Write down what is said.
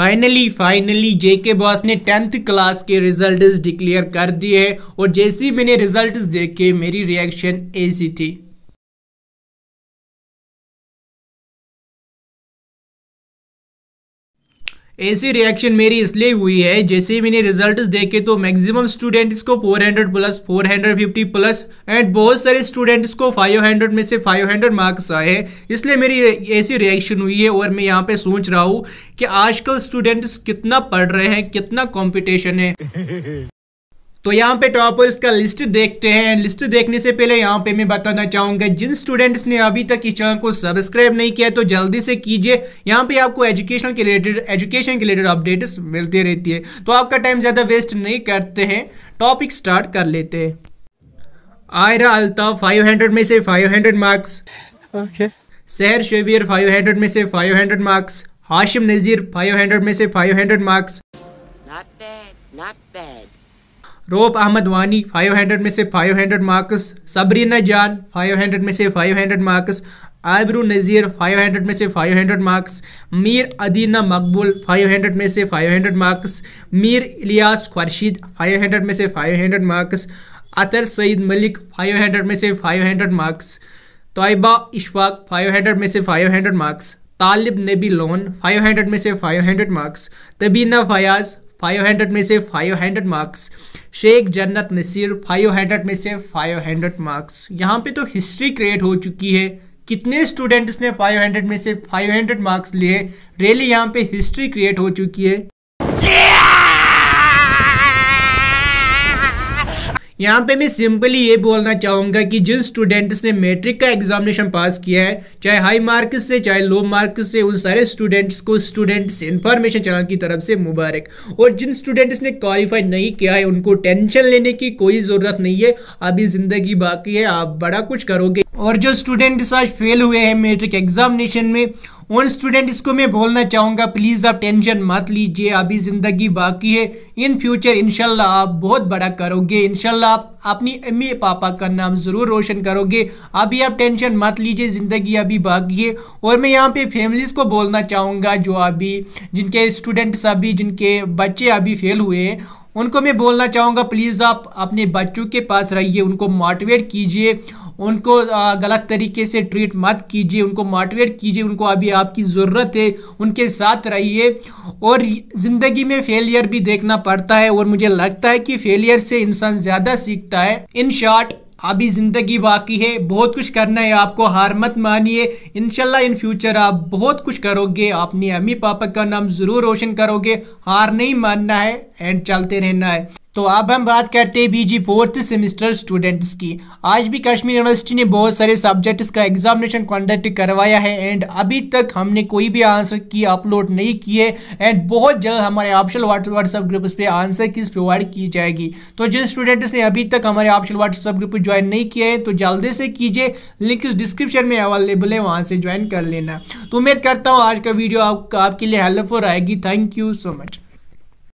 Finally finally J K BOSE ने tenth class के result declare कर दिए और जैसे मैंने रिजल्ट देखे मेरी रिएक्शन ऐसी थी ऐसी रिएक्शन मेरी इसलिए हुई है जैसे ही मैंने रिजल्ट देखे तो मैक्सिमम स्टूडेंट्स को 400 प्लस 450 प्लस एंड बहुत सारे स्टूडेंट्स को 500 में से 500 मार्क्स आए इसलिए मेरी ऐसी रिएक्शन हुई है और मैं यहाँ पे सोच रहा हूँ कि आजकल स्टूडेंट्स कितना पढ़ रहे हैं कितना कॉम्पिटिशन है तो यहाँ पे टॉपर्स का लिस्ट देखते हैं लिस्ट देखने से पहले यहाँ पे मैं बताना चाहूंगा जिन स्टूडेंट्स ने अभी तक इस चैनल को सब्सक्राइब नहीं किया तो जल्दी से कीजिए यहाँ पे आपको एजुकेशन के रिलेटेड एजुकेशन के रिलेटेड अपडेट्स मिलती रहती है तो आपका टाइम ज़्यादा वेस्ट नहीं करते हैं टॉपिक स्टार्ट कर लेते हैं आयरा अलता फाइव में से फाइव मार्क्स शहर शेबियर फाइव में से five marks Hashim Nazir five में से five marks Not bad, not bad. Rouf Ahmad Wani 500 में से 500 मार्क्स सबरीना जान 500 में से 500 मार्क्स आबरू नज़ीर 500 में से 500 मार्क्स मीर अदीना मकबूल 500 में से 500 मार्क्स मीर इलियास खुर्शीद 500 में से 500 मार्क्स अतर सईद मलिक 500 में से 500 मार्क्स तोयबा इशफाक 500 में से 500 मार्क्स तालिब नबी लोन 500 में से 500 मार्क्स तबीना फयाज़ 500 में से 500 मार्क्स शेख जन्नत नसीर 500 में से 500 मार्क्स यहाँ पे तो हिस्ट्री क्रिएट हो चुकी है कितने स्टूडेंट्स ने 500 में से 500 मार्क्स लिए रियली यहाँ पे हिस्ट्री क्रिएट हो चुकी है यहाँ पे मैं सिंपली ये बोलना चाहूँगा कि जिन स्टूडेंट्स ने मैट्रिक का एग्जामिनेशन पास किया है चाहे हाई मार्क्स से चाहे लो मार्क्स से उन सारे स्टूडेंट्स को स्टूडेंट्स इन्फॉर्मेशन चैनल की तरफ से मुबारक और जिन स्टूडेंट्स ने क्वालिफाई नहीं किया है उनको टेंशन लेने की कोई ज़रूरत नहीं है अभी ज़िंदगी बाकी है आप बड़ा कुछ करोगे और जो स्टूडेंट्स आज फेल हुए हैं मेट्रिक एग्जामिनेशन में उन स्टूडेंट इसको मैं बोलना चाहूँगा प्लीज़ आप टेंशन मत लीजिए अभी ज़िंदगी बाकी है इन फ्यूचर इनशाला आप बहुत बड़ा करोगे इनशाला आप अपनी अम्मी पापा का नाम ज़रूर रोशन करोगे अभी आप टेंशन मत लीजिए ज़िंदगी अभी बाकी है और मैं यहाँ पे फैमिलीज़ को बोलना चाहूँगा जो अभी जिनके स्टूडेंट्स अभी जिनके बच्चे अभी फेल हुए उनको मैं बोलना चाहूँगा प्लीज़ आप अपने बच्चों के पास रहिए उनको मोटिवेट कीजिए उनको गलत तरीके से ट्रीट मत कीजिए उनको मोटिवेट कीजिए उनको अभी आपकी ज़रूरत है उनके साथ रहिए और ज़िंदगी में फेलियर भी देखना पड़ता है और मुझे लगता है कि फेलियर से इंसान ज़्यादा सीखता है इन शॉर्ट अभी ज़िंदगी बाकी है बहुत कुछ करना है आपको हार मत मानिए इनशाला इन फ्यूचर आप बहुत कुछ करोगे अपने अम्मी पापा का नाम ज़रूर रोशन करोगे हार नहीं मानना है एंड चलते रहना है तो अब हम बात करते हैं बीजी फोर्थ सेमेस्टर स्टूडेंट्स की आज भी कश्मीर यूनिवर्सिटी ने बहुत सारे सब्जेक्ट्स का एग्जामिनेशन कंडक्ट करवाया है एंड अभी तक हमने कोई भी आंसर की अपलोड नहीं किए एंड बहुत जल्द हमारे ऑप्शन व्हाट्सएप ग्रुप्स पे आंसर की प्रोवाइड की जाएगी तो जिन स्टूडेंट्स ने अभी तक हमारे ऑप्शन व्हाट्सएप ग्रुप ज्वाइन नहीं किया है तो जल्दी से कीजिए लिंक डिस्क्रिप्शन में अवेलेबल है वहाँ से ज्वाइन कर लेना तो उम्मीद करता हूँ आज का वीडियो आपके लिए हेल्पफुल आएगी थैंक यू सो मच